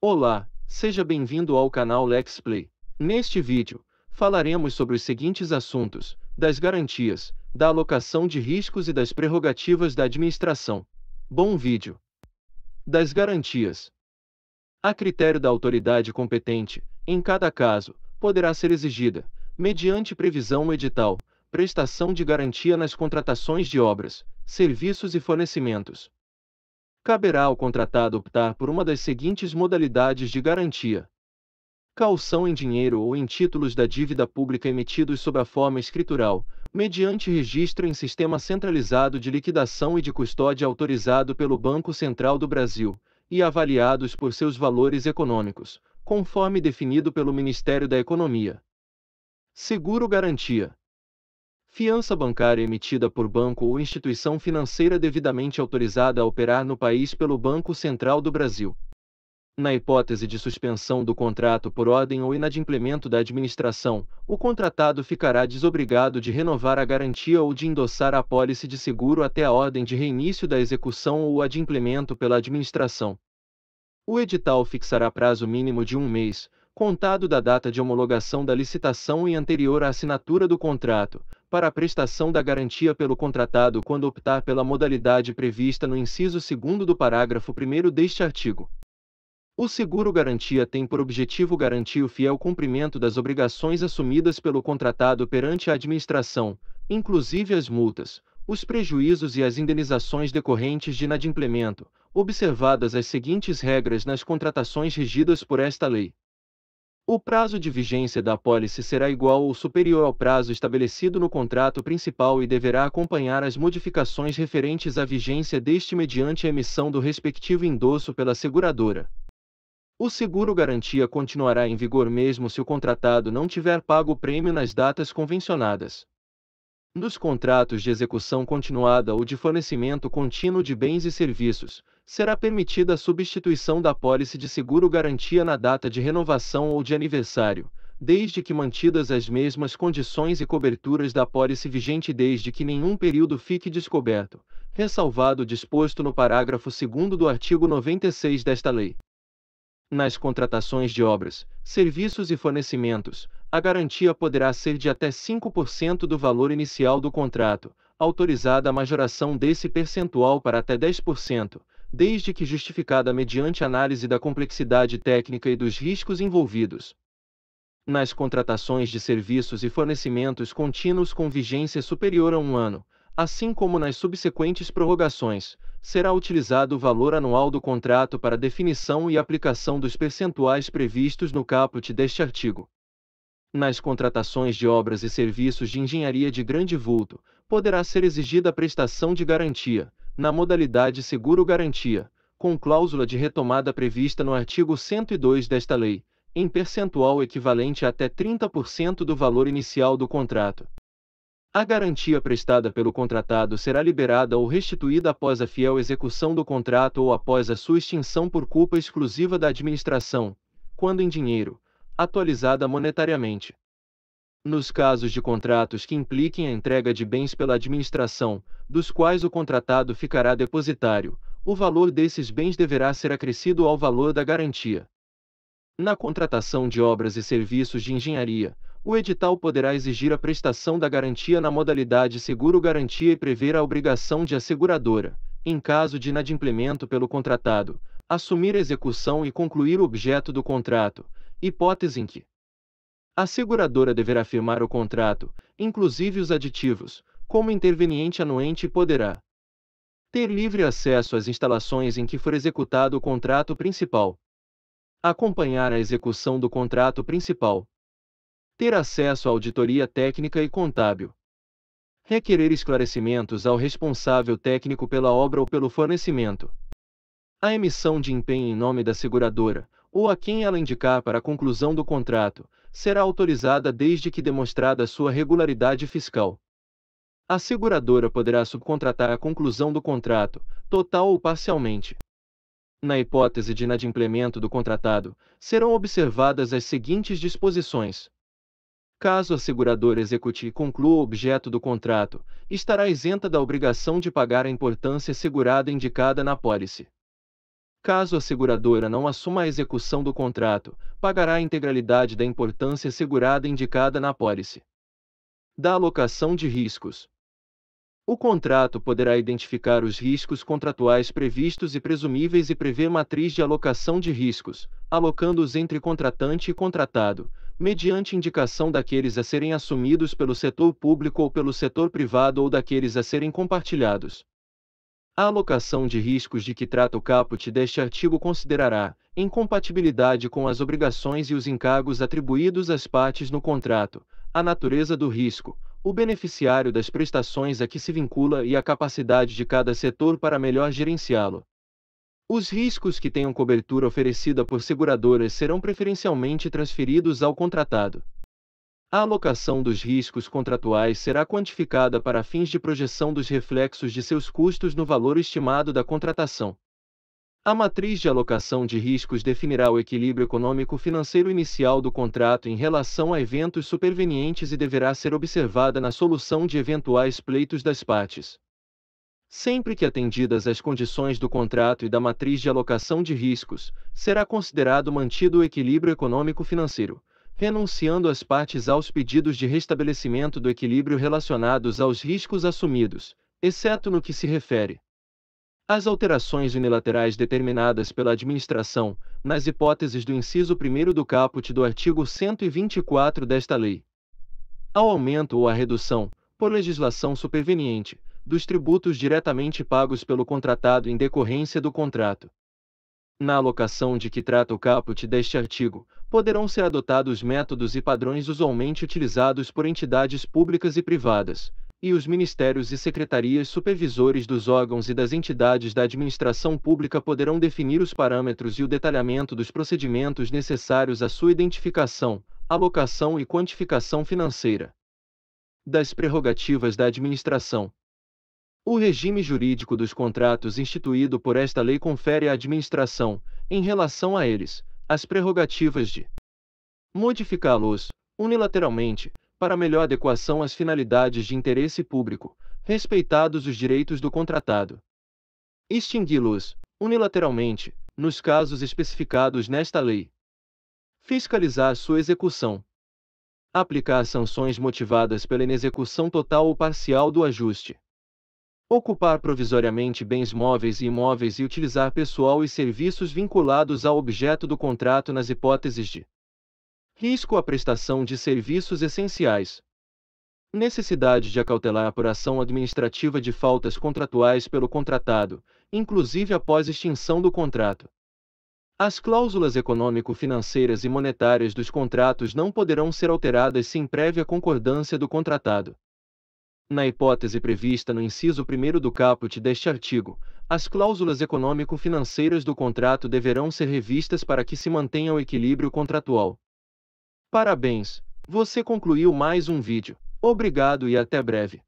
Olá, seja bem-vindo ao canal Lexplay. Neste vídeo, falaremos sobre os seguintes assuntos, das garantias, da alocação de riscos e das prerrogativas da administração. Bom vídeo! Das garantias. A critério da autoridade competente, em cada caso, poderá ser exigida, mediante previsão edital, prestação de garantia nas contratações de obras, serviços e fornecimentos, caberá ao contratado optar por uma das seguintes modalidades de garantia: caução em dinheiro ou em títulos da dívida pública emitidos sob a forma escritural, mediante registro em sistema centralizado de liquidação e de custódia autorizado pelo Banco Central do Brasil, e avaliados por seus valores econômicos, conforme definido pelo Ministério da Economia. Seguro Garantia Fiança bancária emitida por banco ou instituição financeira devidamente autorizada a operar no país pelo Banco Central do Brasil. Na hipótese de suspensão do contrato por ordem ou inadimplemento da administração, o contratado ficará desobrigado de renovar a garantia ou de endossar a pólice de seguro até a ordem de reinício da execução ou adimplemento pela administração. O edital fixará prazo mínimo de um mês, contado da data de homologação da licitação e anterior à assinatura do contrato, para a prestação da garantia pelo contratado quando optar pela modalidade prevista no inciso 2 do parágrafo 1 deste artigo. O seguro garantia tem por objetivo garantir o fiel cumprimento das obrigações assumidas pelo contratado perante a administração, inclusive as multas, os prejuízos e as indenizações decorrentes de inadimplemento, observadas as seguintes regras nas contratações regidas por esta lei. O prazo de vigência da apólice será igual ou superior ao prazo estabelecido no contrato principal e deverá acompanhar as modificações referentes à vigência deste mediante a emissão do respectivo endosso pela seguradora. O seguro garantia continuará em vigor mesmo se o contratado não tiver pago o prêmio nas datas convencionadas. Nos contratos de execução continuada ou de fornecimento contínuo de bens e serviços, será permitida a substituição da pólice de seguro garantia na data de renovação ou de aniversário, desde que mantidas as mesmas condições e coberturas da pólice vigente desde que nenhum período fique descoberto, ressalvado o disposto no parágrafo 2 do artigo 96 desta lei. Nas contratações de obras, serviços e fornecimentos, a garantia poderá ser de até 5% do valor inicial do contrato, autorizada a majoração desse percentual para até 10%, desde que justificada mediante análise da complexidade técnica e dos riscos envolvidos. Nas contratações de serviços e fornecimentos contínuos com vigência superior a um ano, assim como nas subsequentes prorrogações, será utilizado o valor anual do contrato para definição e aplicação dos percentuais previstos no caput deste artigo. Nas contratações de obras e serviços de engenharia de grande vulto, poderá ser exigida a prestação de garantia, na modalidade seguro-garantia, com cláusula de retomada prevista no artigo 102 desta lei, em percentual equivalente a até 30% do valor inicial do contrato. A garantia prestada pelo contratado será liberada ou restituída após a fiel execução do contrato ou após a sua extinção por culpa exclusiva da administração, quando em dinheiro, atualizada monetariamente nos casos de contratos que impliquem a entrega de bens pela administração, dos quais o contratado ficará depositário, o valor desses bens deverá ser acrescido ao valor da garantia. Na contratação de obras e serviços de engenharia, o edital poderá exigir a prestação da garantia na modalidade seguro-garantia e prever a obrigação de asseguradora, seguradora, em caso de inadimplemento pelo contratado, assumir a execução e concluir o objeto do contrato, hipótese em que, a seguradora deverá firmar o contrato, inclusive os aditivos, como interveniente anuente e poderá ter livre acesso às instalações em que for executado o contrato principal, acompanhar a execução do contrato principal, ter acesso à auditoria técnica e contábil, requerer esclarecimentos ao responsável técnico pela obra ou pelo fornecimento. A emissão de empenho em nome da seguradora, ou a quem ela indicar para a conclusão do contrato, será autorizada desde que demonstrada sua regularidade fiscal. A seguradora poderá subcontratar a conclusão do contrato, total ou parcialmente. Na hipótese de inadimplemento do contratado, serão observadas as seguintes disposições. Caso a seguradora execute e conclua o objeto do contrato, estará isenta da obrigação de pagar a importância segurada indicada na pólice. Caso a seguradora não assuma a execução do contrato, pagará a integralidade da importância segurada indicada na apólice. Da alocação de riscos. O contrato poderá identificar os riscos contratuais previstos e presumíveis e prever matriz de alocação de riscos, alocando-os entre contratante e contratado, mediante indicação daqueles a serem assumidos pelo setor público ou pelo setor privado ou daqueles a serem compartilhados. A alocação de riscos de que trata o caput deste artigo considerará em compatibilidade com as obrigações e os encargos atribuídos às partes no contrato, a natureza do risco, o beneficiário das prestações a que se vincula e a capacidade de cada setor para melhor gerenciá-lo. Os riscos que tenham cobertura oferecida por seguradoras serão preferencialmente transferidos ao contratado. A alocação dos riscos contratuais será quantificada para fins de projeção dos reflexos de seus custos no valor estimado da contratação. A matriz de alocação de riscos definirá o equilíbrio econômico-financeiro inicial do contrato em relação a eventos supervenientes e deverá ser observada na solução de eventuais pleitos das partes. Sempre que atendidas as condições do contrato e da matriz de alocação de riscos, será considerado mantido o equilíbrio econômico-financeiro renunciando as partes aos pedidos de restabelecimento do equilíbrio relacionados aos riscos assumidos, exceto no que se refere às alterações unilaterais determinadas pela administração, nas hipóteses do inciso 1 do caput do artigo 124 desta lei. Ao aumento ou à redução, por legislação superveniente, dos tributos diretamente pagos pelo contratado em decorrência do contrato. Na alocação de que trata o caput deste artigo, poderão ser adotados métodos e padrões usualmente utilizados por entidades públicas e privadas, e os ministérios e secretarias supervisores dos órgãos e das entidades da administração pública poderão definir os parâmetros e o detalhamento dos procedimentos necessários à sua identificação, alocação e quantificação financeira. Das prerrogativas da administração. O regime jurídico dos contratos instituído por esta lei confere à administração, em relação a eles, as prerrogativas de modificá-los unilateralmente para melhor adequação às finalidades de interesse público, respeitados os direitos do contratado. Extingui-los unilateralmente nos casos especificados nesta lei. Fiscalizar sua execução. Aplicar sanções motivadas pela inexecução total ou parcial do ajuste ocupar provisoriamente bens móveis e imóveis e utilizar pessoal e serviços vinculados ao objeto do contrato nas hipóteses de risco à prestação de serviços essenciais. Necessidade de acautelar por ação administrativa de faltas contratuais pelo contratado, inclusive após extinção do contrato. As cláusulas econômico-financeiras e monetárias dos contratos não poderão ser alteradas sem prévia concordância do contratado na hipótese prevista no inciso 1 do caput deste artigo, as cláusulas econômico-financeiras do contrato deverão ser revistas para que se mantenha o equilíbrio contratual. Parabéns! Você concluiu mais um vídeo. Obrigado e até breve.